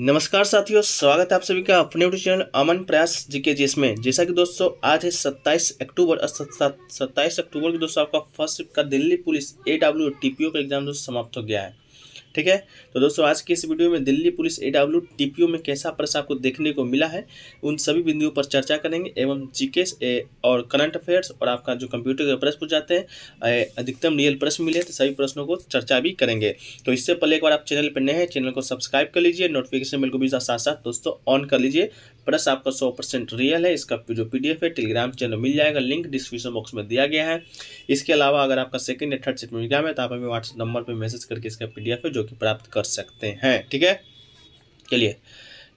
नमस्कार साथियों स्वागत है आप सभी का अपने यूट्यूब चैनल अमन प्रयास जी के इसमें जैसा कि दोस्तों आज है 27 अक्टूबर सत्ताईस अक्टूबर की दोस्तों आपका फर्स्ट का Delhi police A W T का एग्जाम दोस्तों समाप्त हो गया है ठीक है तो दोस्तों आज की इस वीडियो में दिल्ली पुलिस डब्ल्यू टीपीयू में कैसा प्रश्न आपको देखने को मिला है उन सभी बिंदुओं पर चर्चा करेंगे एवं जीकेस और करंट अफेयर्स और आपका जो कंप्यूटर के प्रश्न पूछ जाते हैं अधिकतम रियल प्रश्न मिले तो सभी प्रश्नों को चर्चा भी करेंगे तो इससे पहले एक बार आप चैनल पर नए हैं चैनल को सब्सक्राइब कर लीजिए नोटिफिकेशन बिल को भी साथ साथ दोस्तों ऑन कर लीजिए प्लस आपका सौ परसेंट रियल है इसका जो पीडीएफ है टेलीग्राम चैनल मिल जाएगा लिंक डिस्क्रिप्शन बॉक्स में दिया गया है इसके अलावा अगर आपका सेकंड या थर्ड सेट में गया है तो आप हमें व्हाट्सएप नंबर पर मैसेज करके इसका पीडीएफ है जो कि प्राप्त कर सकते हैं ठीक है चलिए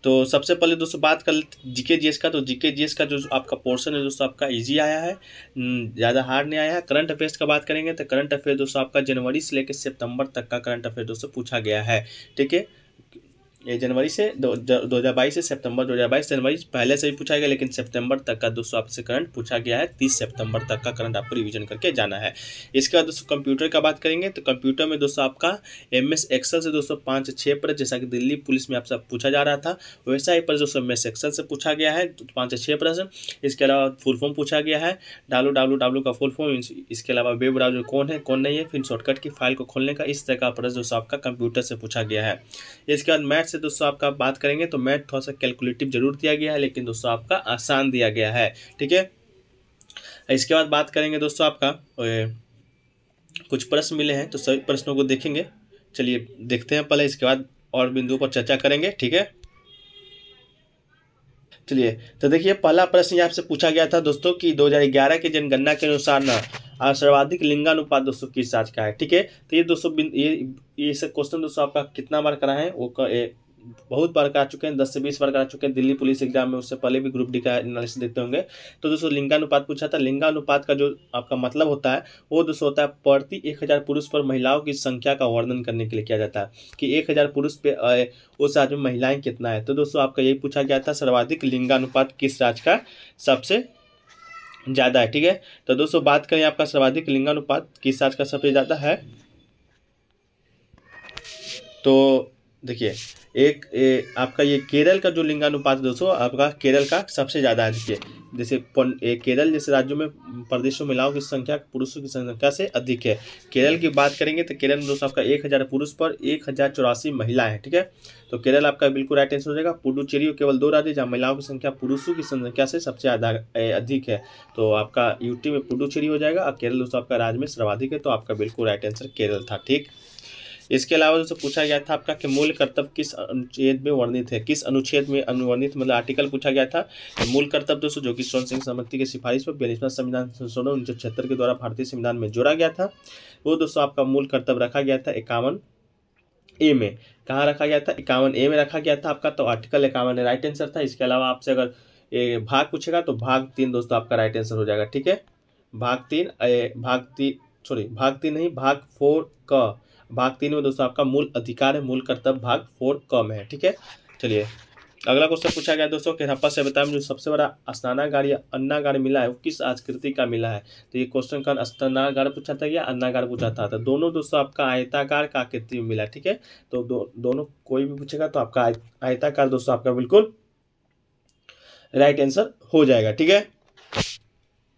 तो सबसे पहले दोस्तों बात कर लेते जीके जी का तो जीके जी का जो आपका पोर्शन है दोस्तों आपका इजी आया है ज़्यादा हार्ड नहीं आया है करंट अफेयर्स का बात करेंगे तो करंट अफेयर दोस्तों आपका जनवरी से लेकर सितंबर तक का करंट अफेयर दोस्तों पूछा गया है ठीक है जनवरी से दो हज़ार बाईस से सितंबर दो हज़ार बाईस जनवरी पहले से भी पूछा गया लेकिन सितंबर तक का दोस्तों आपसे करंट पूछा गया है तीस सितंबर तक का करंट आपको रिवीजन करके जाना है इसके बाद दोस्तों कंप्यूटर का बात करेंगे तो कंप्यूटर में दोस्तों आपका एम एस एक्सल से दोस्तों पाँच छः पर जैसा कि दिल्ली पुलिस में आपसे पूछा जा रहा था वैसा ही पर दोस्तों एम एस एक्सल से पूछा गया है तो पाँच छः पर इसके अलावा फुल फॉर्म पूछा गया है डालू डालू डालू का फुल फॉर्म इसके अलावा वेब ब्राउजर कौन है कौन नहीं है फिर शॉर्टकट की फाइल को खोलने का इस तरह का प्रश्न दोस्तों आपका कंप्यूटर से पूछा गया है इसके बाद मैथ्स से दोस्तों आपका बात करेंगे तो मैथ थोड़ा सा कैलकुलेटिव जरूर दिया गया है लेकिन दोस्तों आपका आसान दिया गया है ठीक है इसके बाद बात करेंगे दोस्तों आपका कुछ प्रश्न मिले हैं तो सभी प्रश्नों को देखेंगे चलिए देखते हैं पहले इसके बाद और बिंदुओं पर चर्चा करेंगे ठीक है चलिए तो देखिए पहला प्रश्न आपसे पूछा गया था दोस्तों कि 2011 के जनगणना के अनुसार ना हाँ, सर्वाधिक लिंगानुपात दोस्तों किस राज्य का है ठीक है तो ये दोस्तों ये ये सब क्वेश्चन दोस्तों आपका कितना बार करा है वो कर, ए, बहुत बार करा चुके हैं दस से बीस बार करा चुके हैं दिल्ली पुलिस एग्जाम में उससे पहले भी ग्रुप डी का एनालिसिस देखते होंगे तो दोस्तों लिंगानुपात पूछा था लिंगानुपात का जो आपका मतलब होता है वो दोस्तों होता है प्रति एक हज़ार पुरुष पर महिलाओं की संख्या का वर्णन करने के लिए किया जाता है कि एक हज़ार पुरुष पे उस राज्य में महिलाएं कितना है तो दोस्तों आपका यही पूछा गया था सर्वाधिक लिंगानुपात किस राज्य का सबसे ज़्यादा है ठीक है तो दोस्तों बात करें आपका सर्वाधिक लिंगानुपात किस राज्य का सबसे ज़्यादा है तो देखिए एक ए, आपका ये केरल का जो लिंगानुपात दोस्तों आपका केरल का सबसे ज़्यादा है देखिए जैसे केरल जैसे राज्यों में प्रदेशों महिलाओं की संख्या पुरुषों की संख्या से अधिक है केरल की बात करेंगे तो केरल में दोस्तों आपका एक हज़ार पुरुष पर एक हज़ार चौरासी महिला है ठीक है तो केरल आपका बिल्कुल राइट आंसर हो जाएगा पुडुचेरी केवल दो राज्य जहाँ महिलाओं की संख्या पुरुषों की संख्या से सबसे अधिक है तो आपका यूटी में पुडुचेरी हो जाएगा और केरल दोस्तों आपका राज्य में सर्वाधिक है तो आपका बिल्कुल राइट आंसर केरल था ठीक इसके अलावा जो पूछा गया था आपका कि मूल कर्तव्य किस अनुच्छेद में वर्णित है किस अनुच्छेद में अनुवर्णित मतलब आर्टिकल पूछा गया था मूल कर्तव्य दोस्तों जो कि स्वर्ण सिंह समिति की सिफारिश पर बयालीसवां संविधान संशोधन उन्नीस सौ छिहत्तर के द्वारा भारतीय संविधान में जोड़ा गया था वो दोस्तों आपका मूल कर्तव्य रखा गया था इक्यावन ए में कहाँ रखा गया था इक्यावन ए में रखा गया था आपका तो आर्टिकल इक्यावन राइट आंसर था इसके अलावा आपसे अगर ये भाग पूछेगा तो भाग तीन दोस्तों आपका राइट आंसर हो जाएगा ठीक है भाग तीन ए, भाग तीन सॉरी भाग तीन नहीं भाग फोर का भाग तीन में दोस्तों आपका मूल अधिकार है मूल कर्तव्य भाग फोर कम है ठीक है चलिए अगला क्वेश्चन पूछा गया दोस्तों कि हप्पा सभ्यता में जो सबसे बड़ा स्नानागार या अन्नागार मिला है वो किस आकृति का मिला है तो ये क्वेश्चन का स्नानागार पूछा था या अन्नागार पूछा था तो दोनों दोस्तों आपका आयताकार का आकृति में मिला ठीक है तो दो, दोनों कोई भी पूछेगा तो आपका आयताकार दोस्तों आपका बिल्कुल राइट आंसर हो जाएगा ठीक है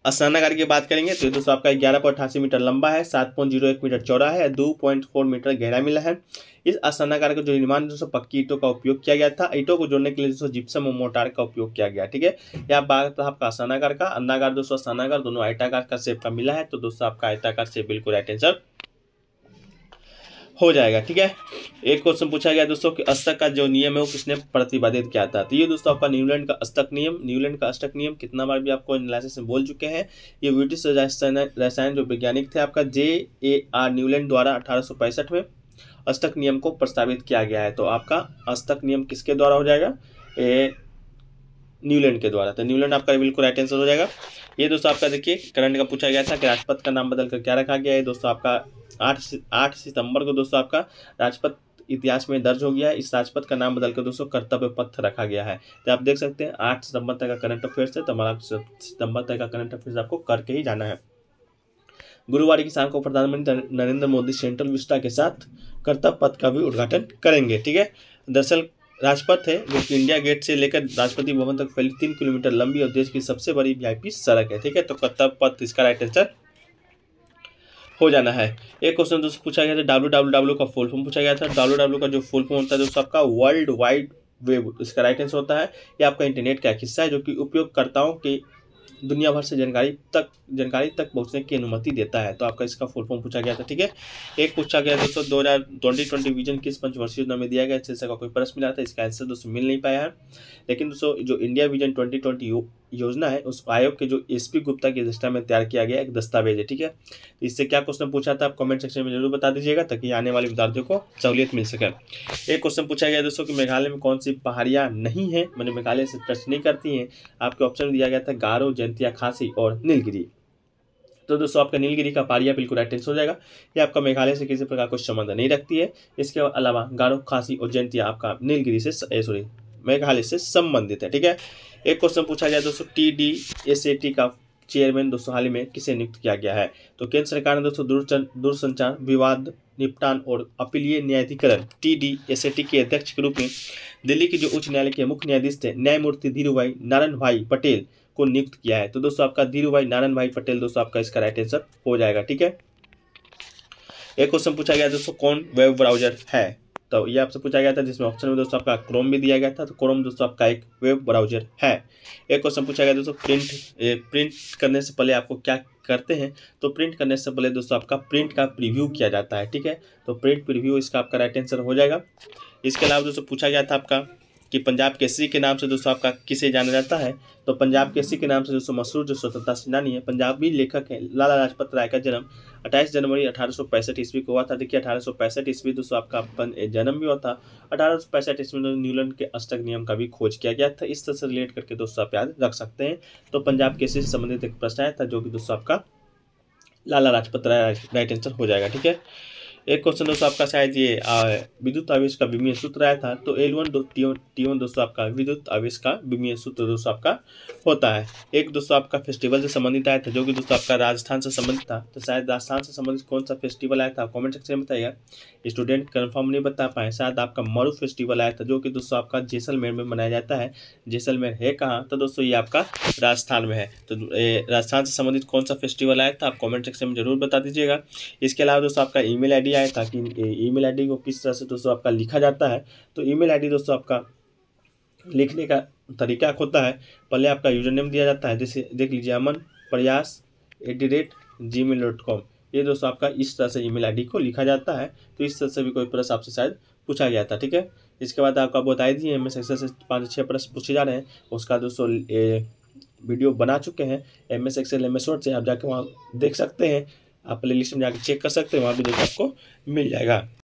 गाड़ी की बात करेंगे तो दोस्तों आपका ग्यारह पॉइंट अठासी मीटर लंबा है सात पॉइंट जीरो एक मीटर चौड़ा है दो पॉइंट फोर मीटर गहरा मिला है इस गाड़ी का जो निर्माण दोस्तों पक्की ईटों का उपयोग किया गया था ईटों को जोड़ने के लिए दोस्तों जिप्सम और मोटार का उपयोग किया गया ठीक है यह बात तो आपका असनागार का अंडागार दोस्तों असनागार दोनों आयताकार का सेप का मिला है तो दोस्तों आपका आयताकार से बिल्कुल राइट आंसर हो जाएगा ठीक है एक क्वेश्चन पूछा गया दोस्तों कि अस्तक का जो नियम है वो किसने प्रतिपादित किया था तो ये दोस्तों आपका न्यूलैंड का अस्तक नियम न्यूलैंड का अस्तक नियम कितना बार भी आपको एनालिसिस में बोल चुके हैं ये ब्रिटिश रसायन जो वैज्ञानिक थे आपका जे ए आर न्यूलैंड द्वारा अठारह में अस्तक नियम को प्रस्तावित किया गया है तो आपका अस्तक नियम किसके द्वारा हो जाएगा ए न्यूलैंड के द्वारा तो न्यूलैंड आपका बिल्कुल राइट आंसर हो जाएगा ये दोस्तों आपका देखिए करंट का पूछा गया था कि राजपथ का नाम बदलकर क्या रखा गया है दोस्तों आपका आठ आठ सितंबर को दोस्तों आपका राजपथ इतिहास में दर्ज हो गया है इस राजपथ का नाम बदलकर दोस्तों कर्तव्य पथ रखा गया है तो आप देख सकते हैं आठ सितंबर तक का करंट अफेयर्स है तो हमारा सितंबर तक का करंट अफेयर्स आपको करके ही जाना है गुरुवार की शाम को प्रधानमंत्री नरेंद्र मोदी सेंट्रल विस्टा के साथ कर्तव्य पथ का भी उद्घाटन करेंगे ठीक है दरअसल राजपथ है जो की इंडिया गेट से लेकर राष्ट्रपति भवन तक फैली तीन किलोमीटर लंबी और देश की सबसे बड़ी वीआईपी सड़क है ठीक है तो कत्ता पथ इसका राइट आंसर हो जाना है एक क्वेश्चन दोस्तों पूछा गया था डब्ल्यू डब्ल्यू डब्ल्यू का फुल फॉर्म पूछा गया था डब्ल्यू डब्ल्यू का जो फुल फॉर्म होता है दोस्तों आपका वर्ल्ड वाइड वेब इसका राइट आंसर होता है या आपका इंटरनेट का हिस्सा है जो कि उपयोगकर्ताओं के दुनिया भर से जानकारी तक जानकारी तक पहुंचने की अनुमति देता है तो आपका इसका फुल फॉर्म पूछा गया था ठीक है एक पूछा गया दोस्तों दो हज़ार ट्वेंटी ट्वेंटी विजन किस पंचवर्षीय योजना में दिया गया शीर्षक का कोई प्रश्न मिला था इसका आंसर दोस्तों मिल नहीं पाया है लेकिन दोस्तों जो इंडिया विजन ट्वेंटी ट्वेंटी योजना है उस आयोग के जो एस पी गुप्ता की अध्यक्षता में तैयार किया गया एक दस्तावेज है ठीक है तो इससे क्या क्वेश्चन पूछा था आप कमेंट सेक्शन में जरूर बता दीजिएगा ताकि आने वाले विद्यार्थियों को सहूलियत मिल सके एक क्वेश्चन पूछा गया दोस्तों कि मेघालय में कौन सी पहाड़ियाँ नहीं है मैंने मेघालय से प्रश्न नहीं करती हैं आपके ऑप्शन दिया गया था गारो जैन या खांसी और नीलगिरी तो दोस्तों आपका नीलगिरी का पारिया बिल्कुल राइट आंसर हो जाएगा ये आपका मेघालय से किसी प्रकार को संबंध नहीं रखती है इसके अलावा गारो खांसी और जयंतिया आपका नीलगिरी से सॉरी मेघालय से संबंधित है ठीक है एक क्वेश्चन पूछा गया दोस्तों T D S A T का चेयरमैन दोस्तों हाल ही में किसे नियुक्त किया गया है तो केंद्र सरकार ने दोस्तों दूरचन दूरसंचार विवाद निपटान और अपीलीय न्यायाधिकरण T D S A T के अध्यक्ष के रूप में दिल्ली के जो उच्च न्यायालय के मुख्य न्यायाधीश थे न्यायमूर्ति धीरू भाई नारायण भाई पटेल को नियुक्त किया है तो दोस्तों आपका धीरू भाई नारायण भाई पटेल दोस्तों आपका इसका राइट आंसर हो जाएगा ठीक है एक क्वेश्चन पूछा गया दोस्तों कौन वेब ब्राउजर है तो ये आपसे पूछा गया था जिसमें ऑप्शन में दोस्तों आपका क्रोम भी दिया गया था तो क्रोम दोस्तों आपका एक वेब ब्राउजर है एक क्वेश्चन पूछा गया दोस्तों प्रिंट ए, प्रिंट करने से पहले आपको क्या करते हैं तो प्रिंट करने से पहले दोस्तों आपका प्रिंट का प्रीव्यू किया जाता है ठीक है तो प्रिंट प्रिव्यू इसका आपका राइट आंसर हो जाएगा इसके अलावा दोस्तों पूछा गया था आपका कि पंजाब केसरी के नाम से दोस्तों आपका किसे जाना जाता है तो पंजाब केसरी के नाम से दोस्तों मशहूर जो स्वतंत्रता सेनानी है पंजाबी लेखक हैं लाला लाजपत राय का जन्म 28 जनवरी अठारह ईस्वी को हुआ था देखिए अठारह ईस्वी दोस्तों आपका जन्म भी हुआ था अठारह ईस्वी में न्यूलैंड के अष्टक नियम का भी खोज किया गया था इस तरह से रिलेट करके दोस्तों आप याद रख सकते हैं तो पंजाब केसरी से संबंधित एक प्रश्न आया था जो कि दोस्तों आपका लाला लाजपत राय राइट आंसर हो जाएगा ठीक है एक क्वेश्चन दोस्तों आपका शायद ये विद्युत आवेश का विमीय सूत्र आया था तो एल वन टी वन दोस्तों आपका विद्युत आवेश का विमीय सूत्र दोस्तों आपका होता है एक दोस्तों आपका फेस्टिवल से संबंधित आया था जो कि दोस्तों आपका राजस्थान से संबंधित था तो शायद राजस्थान से संबंधित कौन सा फेस्टिवल आया था कॉमेंट सेक्शन में बताइएगा स्टूडेंट कन्फर्म नहीं बता पाए शायद आपका मरु फेस्टिवल आया था जो कि दोस्तों आपका जैसलमेर में मनाया जाता है जैसलमेर है कहाँ तो दोस्तों ये आपका राजस्थान में है तो राजस्थान से संबंधित कौन सा फेस्टिवल आया था आप कॉमेंट सेक्शन में जरूर बता दीजिएगा इसके अलावा दोस्तों आपका ई मेल जाए ताकि ईमेल आईडी को किस तरह से दोस्तों आपका लिखा जाता है तो ईमेल आईडी दोस्तों आपका लिखने का तरीका होता है पहले आपका यूजर नेम दिया जाता है जैसे देख लीजिए अमन प्रयास एट दी रेट ये दोस्तों आपका इस तरह से ईमेल आईडी को लिखा जाता है तो इस तरह से भी कोई प्रश्न आपसे शायद पूछा गया था ठीक है इसके बाद आपका बता दिए हमें सक्सेस से पाँच छः प्रश्न पूछे जा रहे हैं उसका दोस्तों वीडियो बना चुके हैं M S Excel M S से आप जाके वहाँ देख सकते हैं आप प्ले लिस्ट में जाकर चेक कर सकते हैं वहाँ भी देखिए आपको मिल जाएगा